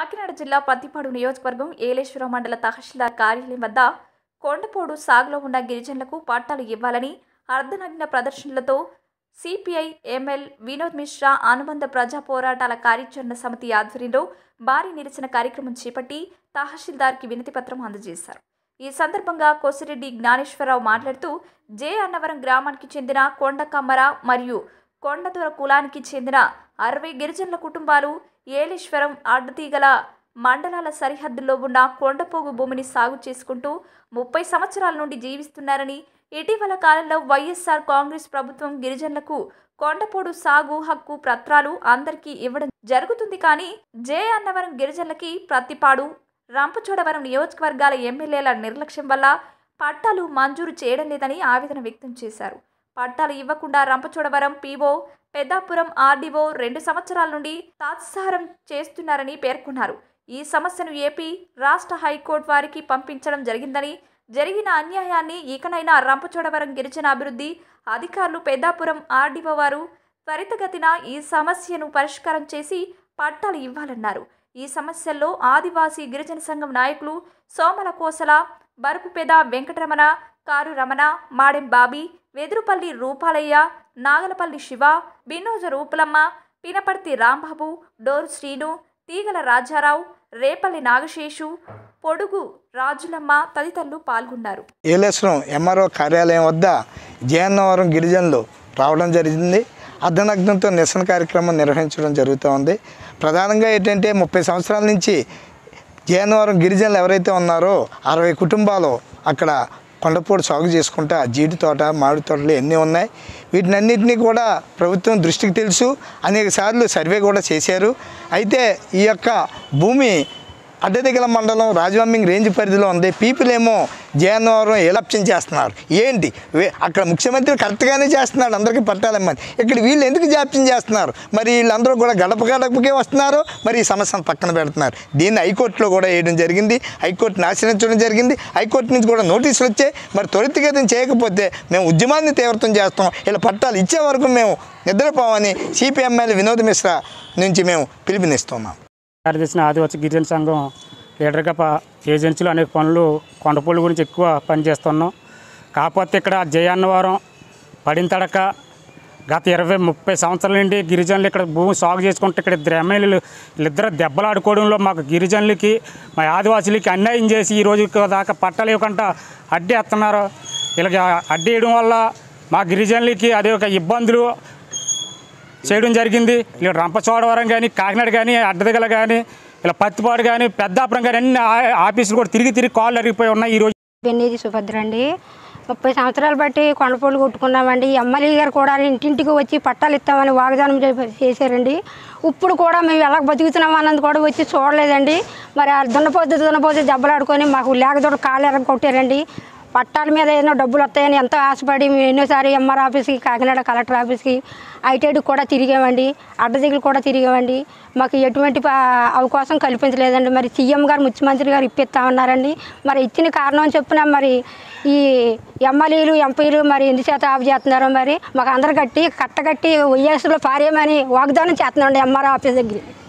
కాకినాడ జిల్లా పత్తిపాడు నియోజకవర్గం ఏలేశ్వరం మండల తహసీల్దార్ కార్యాలయం వద్ద కొండపోడు సాగులో ఉన్న గిరిజనులకు పట్టాలు ఇవ్వాలని అర్ధనగ్న ప్రదర్శనలతో సిపిఐ ఎంఎల్ వినోద్ మిశ్రా అనుబంధ ప్రజా పోరాటాల కార్యాచరణ సమితి ఆధ్వర్యంలో భారీ నిరసన కార్యక్రమం చేపట్టి తహసీల్దార్కి వినతి పత్రం అందజేశారు ఈ సందర్భంగా కోసిరెడ్డి జ్ఞానేశ్వరరావు మాట్లాడుతూ జే అన్నవరం గ్రామానికి చెందిన కొండ కమ్మర మరియు కొండదొర కులానికి చెందిన అరవై గిరిజనుల కుటుంబాలు ఏలేశ్వరం అడ్డతీగల మండలాల సరిహద్దుల్లో ఉన్న కొండపోగు భూమిని సాగు చేసుకుంటూ ముప్పై సంవత్సరాల నుండి జీవిస్తున్నారని ఇటీవల కాలంలో వైఎస్ఆర్ కాంగ్రెస్ ప్రభుత్వం గిరిజనులకు కొండపోడు సాగు హక్కు పత్రాలు అందరికీ ఇవ్వడం జరుగుతుంది కానీ జే అన్నవరం గిరిజనులకి ప్రత్తిపాడు రంపచోడవరం నియోజకవర్గాల ఎమ్మెల్యేల నిర్లక్ష్యం వల్ల పట్టాలు మంజూరు చేయడం లేదని ఆవేదన వ్యక్తం చేశారు పట్టాలు ఇవ్వకుండా రంపచోడవరం పీఓ పెద్దాపురం ఆర్డీఓ రెండు సంవత్సరాల నుండి తాత్సహారం చేస్తున్నారని పేర్కొన్నారు ఈ సమస్యను ఏపీ రాష్ట్ర హైకోర్టు వారికి పంపించడం జరిగిందని జరిగిన అన్యాయాన్ని ఇకనైనా రంపచోడవరం గిరిజన అభివృద్ధి అధికారులు పెద్దాపురం ఆర్డీఓ వారు త్వరితగతిన ఈ సమస్యను పరిష్కారం చేసి పట్టాలు ఇవ్వాలన్నారు ఈ సమస్యల్లో ఆదివాసీ గిరిజన సంఘం నాయకులు సోమల కోసల బరుపుపెద వెంకటరమణ కారు రమణ మాడెం బాబీ వెదురుపల్లి రూపాలయ్య నాగలపల్లి శివ బినోజ రూపులమ్మ పినపర్తి రాంబాబు డోరు శ్రీను తీగల రాజారావు రేపల్లి నాగశేషు పొడుగు రాజులమ్మ తదితరులు పాల్గొన్నారు ఏలేశ్వరం ఎంఆర్ఓ కార్యాలయం వద్ద జయన్నవరం గిరిజనులు రావడం జరిగింది అర్ధనగ్నంతో నిరసన కార్యక్రమం నిర్వహించడం జరుగుతూ ఉంది ప్రధానంగా ఏంటంటే ముప్పై సంవత్సరాల నుంచి జయన్నవరం గిరిజనులు ఎవరైతే ఉన్నారో అరవై కుటుంబాలు అక్కడ కొండపూడి సాగు చేసుకుంటా జీడి తోట మామిడి తోటలు ఎన్ని ఉన్నాయి వీటినన్నింటినీ కూడా ప్రభుత్వం దృష్టికి తెలుసు అనేక సార్లు సర్వే కూడా చేశారు అయితే ఈ యొక్క భూమి అడ్డదిగల మండలం రాజవంబింగ్ రేంజ్ పరిధిలో ఉంది పీపుల్ ఏమో జయనవరం ఎలప్షన్ చేస్తున్నారు ఏంటి అక్కడ ముఖ్యమంత్రి కరెక్ట్గానే చేస్తున్నాడు అందరికీ పట్టాలమ్మని ఇక్కడ వీళ్ళు ఎందుకు జాప్యం చేస్తున్నారు మరి వీళ్ళందరూ కూడా గడప గడపకే వస్తున్నారు మరి ఈ సమస్యను పక్కన పెడుతున్నారు దీన్ని హైకోర్టులో కూడా వేయడం జరిగింది హైకోర్టుని ఆశ్రయించడం జరిగింది హైకోర్టు నుంచి కూడా నోటీసులు వచ్చాయి మరి త్వరితగతిని చేయకపోతే మేము ఉద్యమాన్ని తీవ్రతం చేస్తాం ఇలా పట్టాలు ఇచ్చే వరకు మేము నిద్రపోవని సిపిఎంఎల్ వినోద్ మిశ్రా నుంచి మేము పిలుపునిస్తున్నాం తయారు చేసిన ఆదివాసీ గిరిజన సంఘం లీడర్గా ఏజెన్సీలు అనేక పనులు కొండపూళ్ళ గురించి ఎక్కువ పనిచేస్తున్నాం కాకపోతే ఇక్కడ జయ అన్నవరం పడిన తడక గత ఇరవై ముప్పై సంవత్సరాల నుండి గిరిజనులు ఇక్కడ భూమి సాగు చేసుకుంటే ఇక్కడ ఇద్దరు ద్రమేలు ఇద్దరు దెబ్బలాడుకోవడంలో మాకు గిరిజనులకి మా ఆదివాసులకి అన్యాయం చేసి ఈ రోజు దాకా పట్టలు ఇవ్వకుండా అడ్డేస్తున్నారు ఇలాగ అడ్డేయడం వల్ల మా గిరిజనులకి అదే ఒక ఇబ్బందులు చేయడం జరిగింది ఇలా రంపచోడవరం కానీ కాకినాడ కానీ అడ్డదగల కానీ ఇలా పత్తిపాడు కానీ పెద్దాపురం కానీ అన్ని ఆఫీసులు కూడా తిరిగి తిరిగి కాల్ అరిగిపోయి ఉన్నాయి ఈరోజు బెన్నీది సుభద్ర అండి ముప్పై సంవత్సరాలు బట్టి కొండపోళ్ళు కొట్టుకున్నామండి ఎమ్మెల్యే గారు కూడా ఇంటింటికి వచ్చి పట్టాలు ఇస్తామని వాగ్దానం చేశారండి ఇప్పుడు కూడా మేము ఎలా బతుకుతున్నాం అన్నది కూడా వచ్చి చూడలేదండి మరి దున్నపోతే దున్నపోతే దెబ్బలాడుకొని మాకు లేకదోడు కాళ్ళు కొట్టారండి పట్టాల మీద ఏదైనా డబ్బులు వస్తాయని ఎంతో ఆశపడి మేము ఎన్నోసారి ఎంఆర్ ఆఫీస్కి కాకినాడ కలెక్టర్ ఆఫీస్కి ఐటీఐకి కూడా తిరిగామండి అడ్డదిగులు కూడా తిరిగామండి మాకు ఎటువంటి అవకాశం కల్పించలేదండి మరి సీఎం గారు ముఖ్యమంత్రి గారు ఇప్పిస్తామన్నారండి మరి ఇచ్చిన కారణం చెప్పిన మరి ఈ ఎమ్మెల్యేలు ఎంపీలు మరి చేత ఆఫ్ చేస్తున్నారో మరి మాకు అందరు కట్టి కట్టగట్టి వైఎస్లో పారేయమని వాగ్దానం చేస్తున్నాం ఎంఆర్ ఆఫీస్ దగ్గర